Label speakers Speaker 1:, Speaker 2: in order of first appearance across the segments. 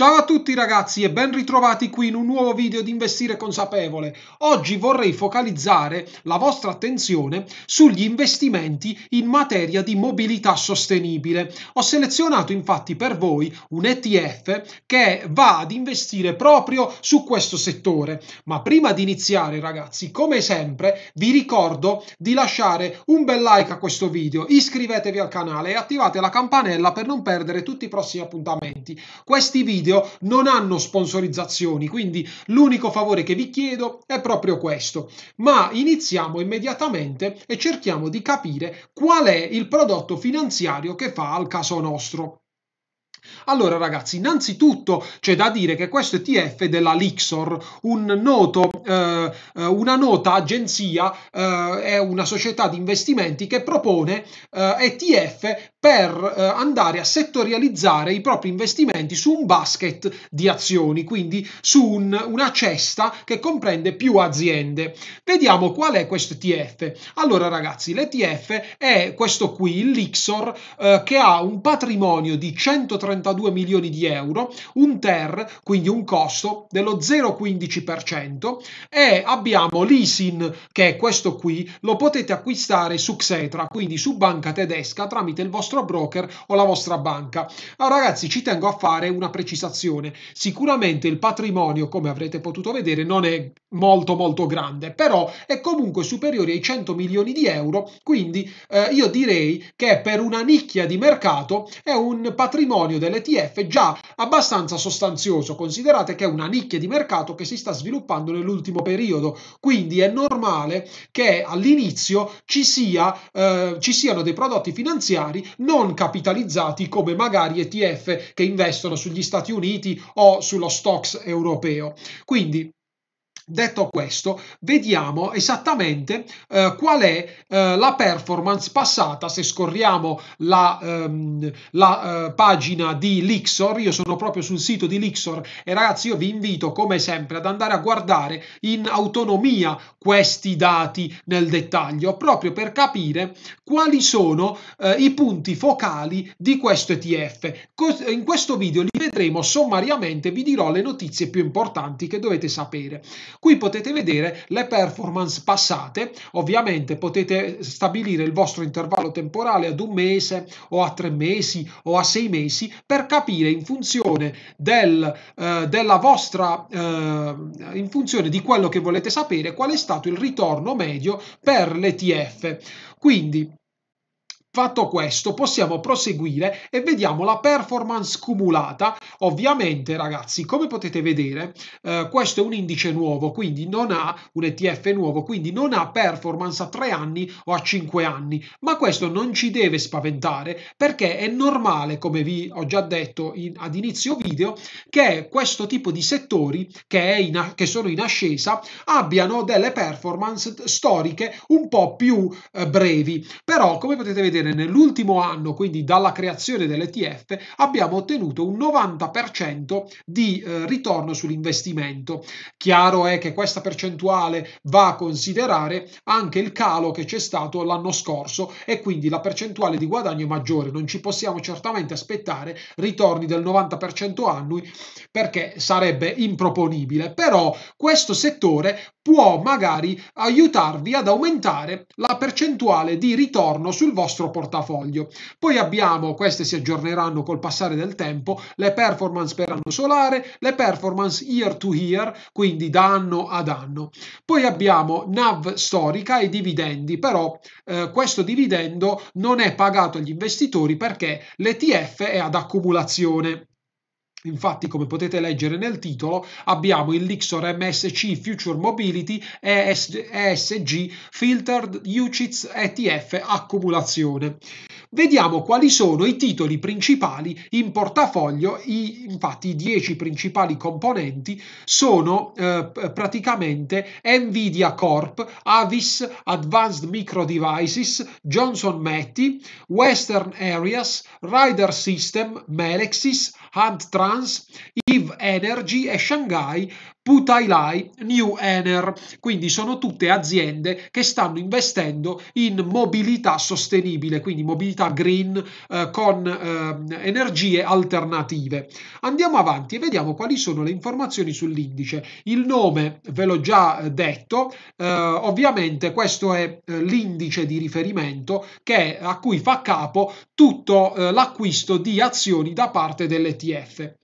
Speaker 1: Ciao a tutti ragazzi e ben ritrovati qui in un nuovo video di Investire Consapevole. Oggi vorrei focalizzare la vostra attenzione sugli investimenti in materia di mobilità sostenibile. Ho selezionato infatti per voi un ETF che va ad investire proprio su questo settore. Ma prima di iniziare ragazzi, come sempre, vi ricordo di lasciare un bel like a questo video, iscrivetevi al canale e attivate la campanella per non perdere tutti i prossimi appuntamenti. Questi video video non hanno sponsorizzazioni, quindi l'unico favore che vi chiedo è proprio questo. Ma iniziamo immediatamente e cerchiamo di capire qual è il prodotto finanziario che fa al caso nostro. Allora ragazzi, innanzitutto c'è da dire che questo ETF della Lixor, un noto, eh, eh, una nota agenzia, eh, è una società di investimenti che propone eh, ETF per eh, andare a settorializzare i propri investimenti su un basket di azioni, quindi su un, una cesta che comprende più aziende. Vediamo qual è questo ETF. Allora ragazzi, l'ETF è questo qui, il Lixor, eh, che ha un patrimonio di 130 132 milioni di euro, un TER, quindi un costo dello 0,15% e abbiamo l'ISIN che è questo qui, lo potete acquistare su Xetra, quindi su banca tedesca tramite il vostro broker o la vostra banca. Allora ragazzi ci tengo a fare una precisazione, sicuramente il patrimonio come avrete potuto vedere non è molto molto grande, però è comunque superiore ai 100 milioni di euro, quindi eh, io direi che per una nicchia di mercato è un patrimonio guadagno dell'ETF già abbastanza sostanzioso, considerate che è una nicchia di mercato che si sta sviluppando nell'ultimo periodo, quindi è normale che all'inizio ci, sia, eh, ci siano dei prodotti finanziari non capitalizzati come magari ETF che investono sugli Stati Uniti o sullo stocks europeo. Quindi Detto questo, vediamo esattamente eh, qual è eh, la performance passata se scorriamo la, ehm, la eh, pagina di Lixor. Io sono proprio sul sito di Lixor e ragazzi io vi invito come sempre ad andare a guardare in autonomia questi dati nel dettaglio proprio per capire quali sono eh, i punti focali di questo ETF. Cos in questo video li vedremo sommariamente, vi dirò le notizie più importanti che dovete sapere. Qui potete vedere le performance passate, ovviamente potete stabilire il vostro intervallo temporale ad un mese o a tre mesi o a sei mesi per capire in funzione del, eh, della vostra, eh, in funzione di quello che volete sapere qual è stato il ritorno medio per l'ETF. Quindi Fatto questo, possiamo proseguire e vediamo la performance cumulata. Ovviamente, ragazzi, come potete vedere, eh, questo è un indice nuovo, quindi non ha un ETF nuovo, quindi non ha performance a 3 anni o a 5 anni, ma questo non ci deve spaventare perché è normale, come vi ho già detto in, ad inizio video, che questo tipo di settori che, in, che sono in ascesa abbiano delle performance storiche un po' più eh, brevi. Però, come potete vedere, Ebbene, nell'ultimo anno, quindi dalla creazione dell'ETF, abbiamo ottenuto un 90% di eh, ritorno sull'investimento. Chiaro è che questa percentuale va a considerare anche il calo che c'è stato l'anno scorso e quindi la percentuale di guadagno è maggiore. Non ci possiamo certamente aspettare ritorni del 90% annui perché sarebbe improponibile, però questo settore può magari aiutarvi ad aumentare la percentuale di ritorno sul vostro portafoglio. Poi abbiamo, queste si aggiorneranno col passare del tempo, le performance per anno solare, le performance year to year, quindi da anno ad anno. Poi abbiamo NAV storica e dividendi, però eh, questo dividendo non è pagato agli investitori perché l'ETF è ad accumulazione. Infatti, come potete leggere nel titolo, abbiamo il Lixor MSC Future Mobility ESG Filtered UCITS ETF Accumulazione. Vediamo quali sono i titoli principali in portafoglio, I, infatti i 10 principali componenti sono eh, praticamente Nvidia Corp, Avis, Advanced Micro Devices, Johnson Matty, Western Areas, Rider System, Melexis, Hamtrans, Eve Energy e Shanghai Putai Lai New Ener. Quindi sono tutte aziende che stanno investendo in mobilità sostenibile, quindi mobilità green eh, con eh, energie alternative. Andiamo avanti e vediamo quali sono le informazioni sull'indice. Il nome ve l'ho già eh, detto, eh, ovviamente questo è eh, l'indice di riferimento che, a cui fa capo tutto eh, l'acquisto di azioni da parte delle ZDF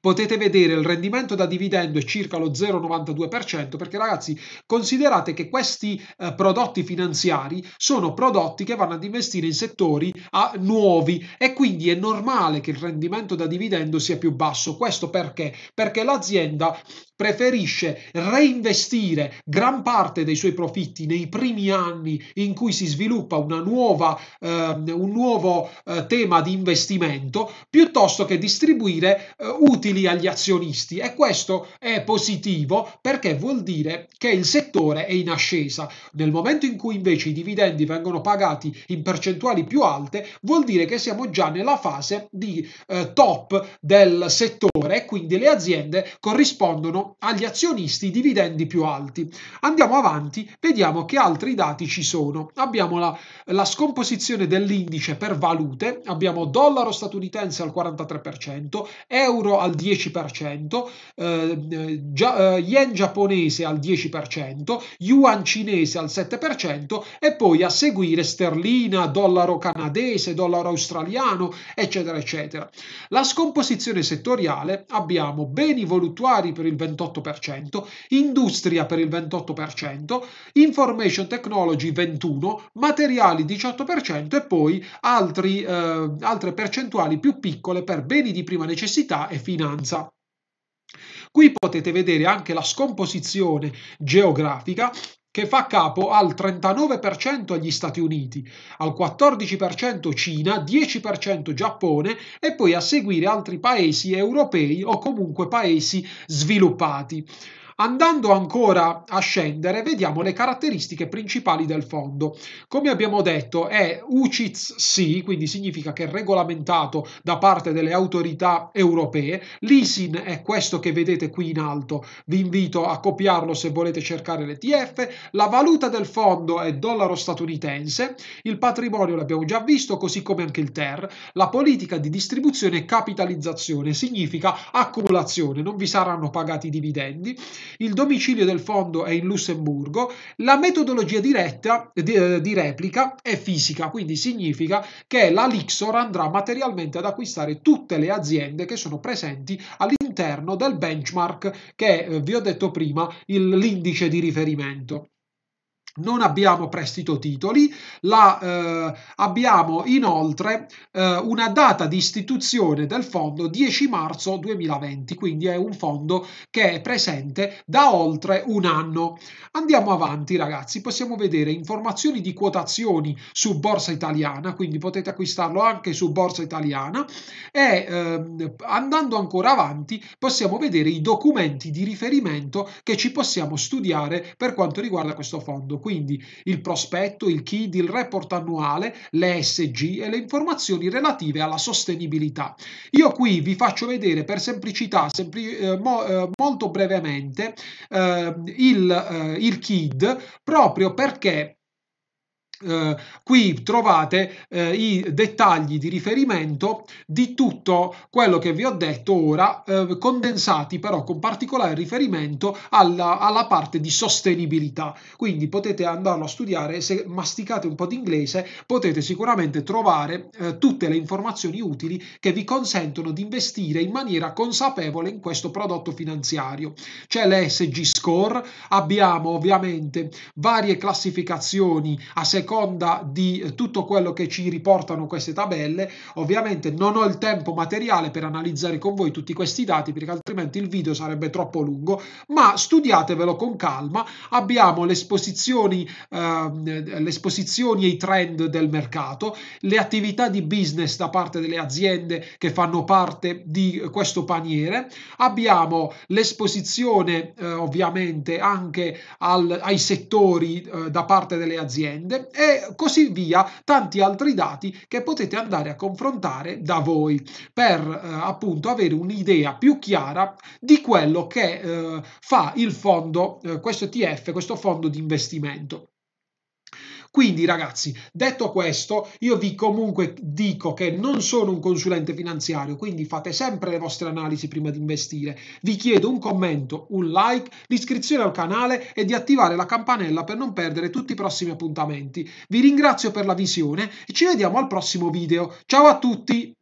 Speaker 1: Potete vedere il rendimento da dividendo è circa lo 0,92% perché ragazzi considerate che questi eh, prodotti finanziari sono prodotti che vanno ad investire in settori a, ah, nuovi e quindi è normale che il rendimento da dividendo sia più basso. Questo perché? Perché l'azienda preferisce reinvestire gran parte dei suoi profitti nei primi anni in cui si sviluppa nuova, eh, un nuovo eh, tema di investimento piuttosto che distribuire eh, utili agli azionisti e questo è positivo perché vuol dire che il settore è in ascesa. Nel momento in cui invece i dividendi vengono pagati in percentuali più alte, vuol dire che siamo già nella fase di eh, top del settore e quindi le aziende corrispondono agli azionisti dividendi più alti. Andiamo avanti, vediamo che altri dati ci sono. Abbiamo la, la scomposizione dell'indice per valute, abbiamo dollaro statunitense al 43%, euro al 10%, eh, gia, eh, yen giapponese al 10%, yuan cinese al 7% e poi a seguire sterlina, dollaro canadese, dollaro australiano, eccetera, eccetera. La scomposizione settoriale abbiamo beni voluttuari per il 28%, industria per il 28%, information technology 21%, materiali 18% e poi altri, eh, altre percentuali più piccole per beni di prima necessità e finanza. Qui potete vedere anche la scomposizione geografica che fa capo al 39% agli Stati Uniti, al 14% Cina, 10% Giappone e poi a seguire altri paesi europei o comunque paesi sviluppati. Andando ancora a scendere, vediamo le caratteristiche principali del fondo. Come abbiamo detto, è UCITS sì, quindi significa che è regolamentato da parte delle autorità europee. L'ISIN è questo che vedete qui in alto. Vi invito a copiarlo se volete cercare l'ETF. La valuta del fondo è dollaro statunitense. Il patrimonio l'abbiamo già visto, così come anche il TER. La politica di distribuzione e capitalizzazione significa accumulazione, non vi saranno pagati dividendi il domicilio del fondo è in Lussemburgo, la metodologia diretta di, eh, di replica è fisica, quindi significa che la Lixor andrà materialmente ad acquistare tutte le aziende che sono presenti all'interno del benchmark che eh, vi ho detto prima, l'indice di riferimento non abbiamo prestito titoli, la, eh, abbiamo inoltre eh, una data di istituzione del fondo 10 marzo 2020, quindi è un fondo che è presente da oltre un anno. Andiamo avanti ragazzi, possiamo vedere informazioni di quotazioni su Borsa Italiana, quindi potete acquistarlo anche su Borsa Italiana e eh, andando ancora avanti possiamo vedere i documenti di riferimento che ci possiamo studiare per quanto riguarda questo fondo quindi il prospetto, il KID, il report annuale, le SG e le informazioni relative alla sostenibilità. Io qui vi faccio vedere per semplicità, sempli eh, mo eh, molto brevemente, ehm, eh, il, il KID proprio perché Uh, qui trovate uh, i dettagli di riferimento di tutto quello che vi ho detto ora, uh, condensati però con particolare riferimento alla, alla, parte di sostenibilità. Quindi potete andarlo a studiare, se masticate un po' di inglese potete sicuramente trovare tutte le informazioni utili che vi consentono di investire in maniera consapevole in questo prodotto finanziario. C'è l'ESG Score, abbiamo ovviamente varie classificazioni a seconda seconda di eh, tutto quello che ci riportano queste tabelle. Ovviamente non ho il tempo materiale per analizzare con voi tutti questi dati perché altrimenti il video sarebbe troppo lungo, ma studiatevelo con calma. Abbiamo le esposizioni, ehm, eh, le esposizioni e i trend del mercato, le attività di business da parte delle aziende che fanno parte di questo paniere. Abbiamo l'esposizione eh, ovviamente anche al, ai settori eh, da parte delle aziende e così via, tanti altri dati che potete andare a confrontare da voi per eh, appunto avere un'idea più chiara di quello che eh, fa il fondo, eh, questo ETF, questo fondo di investimento. Quindi ragazzi, detto questo, io vi comunque dico che non sono un consulente finanziario, quindi fate sempre le vostre analisi prima di investire. Vi chiedo un commento, un like, l'iscrizione al canale e di attivare la campanella per non perdere tutti i prossimi appuntamenti. Vi ringrazio per la visione e ci vediamo al prossimo video. Ciao a tutti!